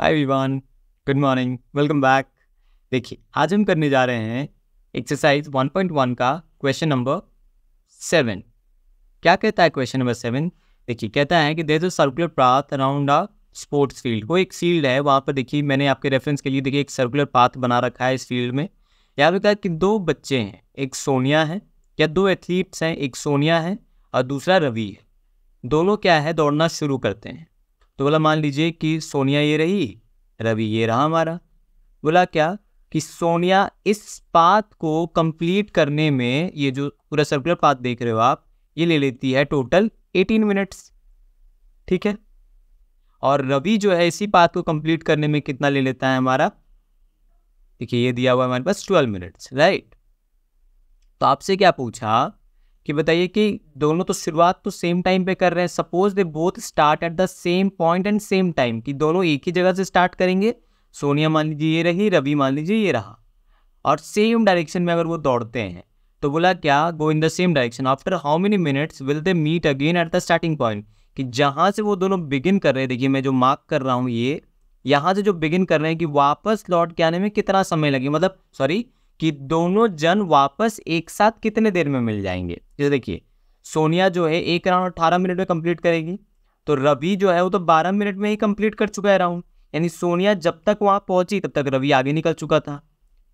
हाय Vivaan good morning welcome back देखिए आज हम करने जा रहे हैं एक्सरसाइज 1.1 का क्वेश्चन नंबर सेवन क्या कहता है क्वेश्चन नंबर सेवन देखिए कहता है कि there is circular path around a sports field वो एक फील्ड है वहाँ पर देखिए मैंने आपके रेफरेंस के लिए देखिए एक सर्कुलर पाथ बना रखा है इस फील्ड में यहाँ पे कहा कि दो बच्चे हैं एक सोनिया है या दो एथलीट्स हैं एक सोनिया है और दूसरा रवि है दोनों क्या है दौड़ना शुरू करते हैं तो बोला मान लीजिए कि सोनिया ये रही रवि ये रहा हमारा बोला क्या कि सोनिया इस पात को कंप्लीट करने में ये जो पूरा सर्कुलर पात देख रहे हो आप ये ले लेती है टोटल एटीन मिनट्स ठीक है और रवि जो है इसी पात को कंप्लीट करने में कितना ले लेता है हमारा देखिए ये दिया हुआ है हमारे पास ट्वेल्व मिनट्स राइट तो आपसे क्या पूछा कि बताइए कि दोनों तो शुरुआत तो सेम टाइम पे कर रहे हैं suppose they both start at the same point and same time कि दोनों एक ही जगह से स्टार्ट करेंगे सोनिया मान लीजिए ये रही रवि मान लीजिए ये रहा और सेम डायरेक्शन में अगर वो दौड़ते हैं तो बोला क्या go in the same direction after how many minutes will they meet again at the starting point कि जहाँ से वो दोनों बिगिन कर रहे हैं देखिए मैं जो मार्क कर रहा हूँ ये यहाँ से जो बिगिन कर रहे हैं कि वापस लौट के आने में कितना समय लगे मतलब सॉरी कि दोनों जन वापस एक साथ कितने देर में मिल जाएंगे जैसे देखिए सोनिया जो है एक राउंड अठारह मिनट में कंप्लीट करेगी तो रवि जो है वो तो बारह मिनट में ही कंप्लीट कर चुका है राउंड यानी सोनिया जब तक वहाँ पहुँची तब तक रवि आगे निकल चुका था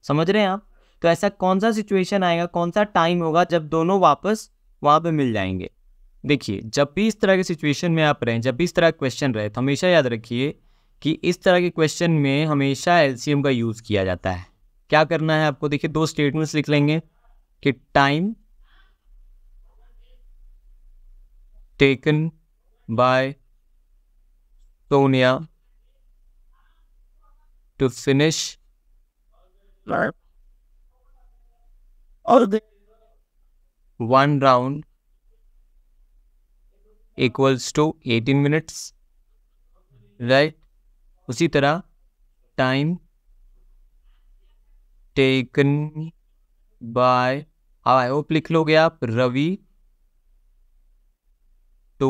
समझ रहे हैं आप तो ऐसा कौन सा सिचुएशन आएगा कौन सा टाइम होगा जब दोनों वापस वहाँ पर मिल जाएंगे देखिए जब भी इस तरह के सिचुएशन में आप रहें जब भी इस तरह का क्वेश्चन रहे तो हमेशा याद रखिए कि इस तरह के क्वेश्चन में हमेशा एलसीएम का यूज़ किया जाता है क्या करना है आपको देखिए दो स्टेटमेंट्स लिख लेंगे कि time taken by Sonia to finish और one round equals to eighteen minutes right उसी तरह time taken by I hope लिख लोगे आप Ravi to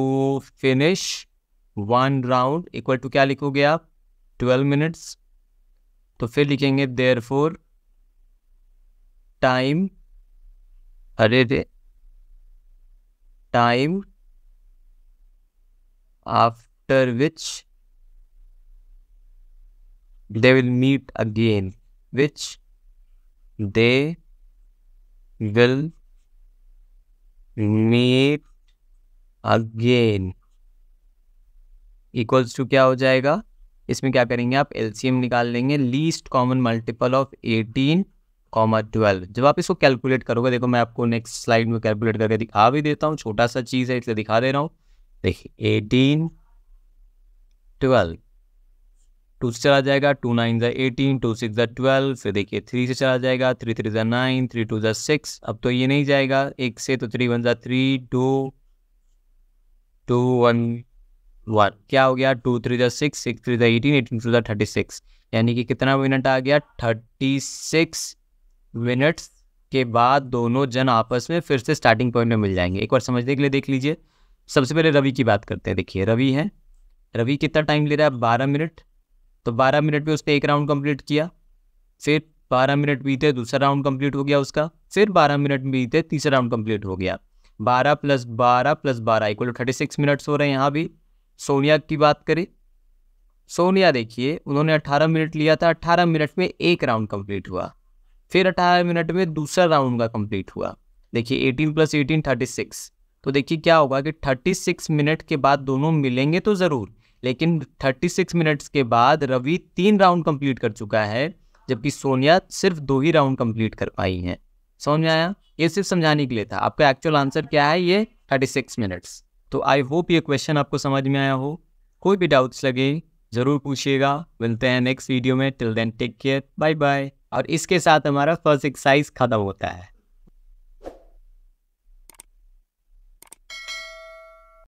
finish one round equal to क्या लिखोगे आप ट्वेल्व मिनट्स तो फिर लिखेंगे देयर फोर टाइम अरे रे time after which they will meet again which they will meet again equals to क्या हो जाएगा इसमें क्या करेंगे आप एलसीएम निकाल लेंगे least common multiple of eighteen comma twelve जब आप इसको कैलकुलेट करोगे देखो मैं आपको नेक्स्ट स्लाइड में कैलकुलेट करके दिखा भी देता हूँ छोटा सा चीज़ है इसलिए दिखा दे रहा हूँ देखिए एटीन ट्वेल्व टू से चला जाएगा टू नाइन ज़ा एटीन टू सिक्स ज़ा ट्वेल्व फिर देखिए थ्री से चला जाएगा थ्री थ्री ज़ा नाइन थ्री टू ज़ा सिक्स अब तो ये नहीं जाएगा एक से तो थ्री वन ज़ा three two two one one क्या हो गया टू थ्री ज़ा सिक्स सिक्स थ्री ज़ा एटीन एटीन टू ज़ा थर्टी सिक्स यानी कि कितना मिनट आ गया थर्टी सिक्स मिनट्स के बाद दोनों जन आपस में फिर से स्टार्टिंग पॉइंट में मिल जाएंगे एक बार समझने के लिए देख लीजिए सबसे पहले रवि की बात करते हैं देखिए रवि है रवि कितना टाइम ले रहा है बारह मिनट तो बारह मिनट में उसने एक राउंड कंप्लीट किया फिर बारह मिनट बीते दूसरा राउंड कंप्लीट हो गया उसका फिर बारह मिनट बीते तीसरा राउंड कंप्लीट हो गया बारह प्लस बारह प्लस बारह इक्वल थर्टी सिक्स मिनट्स हो रहे हैं यहाँ भी सोनिया की बात करें सोनिया देखिए उन्होंने अट्ठारह मिनट लिया था अट्ठारह मिनट में एक राउंड कम्प्लीट हुआ फिर अट्ठारह मिनट में दूसरा राउंड का कम्प्लीट हुआ देखिए eighteen plus eighteen thirty six तो देखिए क्या होगा कि थर्टी सिक्स मिनट के बाद दोनों मिलेंगे तो ज़रूर लेकिन 36 मिनट्स के बाद रवि तीन राउंड कंप्लीट कर चुका है जबकि सोनिया सिर्फ दो ही राउंड कंप्लीट कर पाई हैं सोनिया आया ये सिर्फ समझाने के लिए था आपका एक्चुअल आंसर क्या है ये 36 मिनट्स तो आई होप ये क्वेश्चन आपको समझ में आया हो कोई भी डाउट्स लगे ज़रूर पूछिएगा मिलते हैं नेक्स्ट वीडियो में till then take care bye bye और इसके साथ हमारा फर्स्ट एक्सरसाइज ख़त्म होता है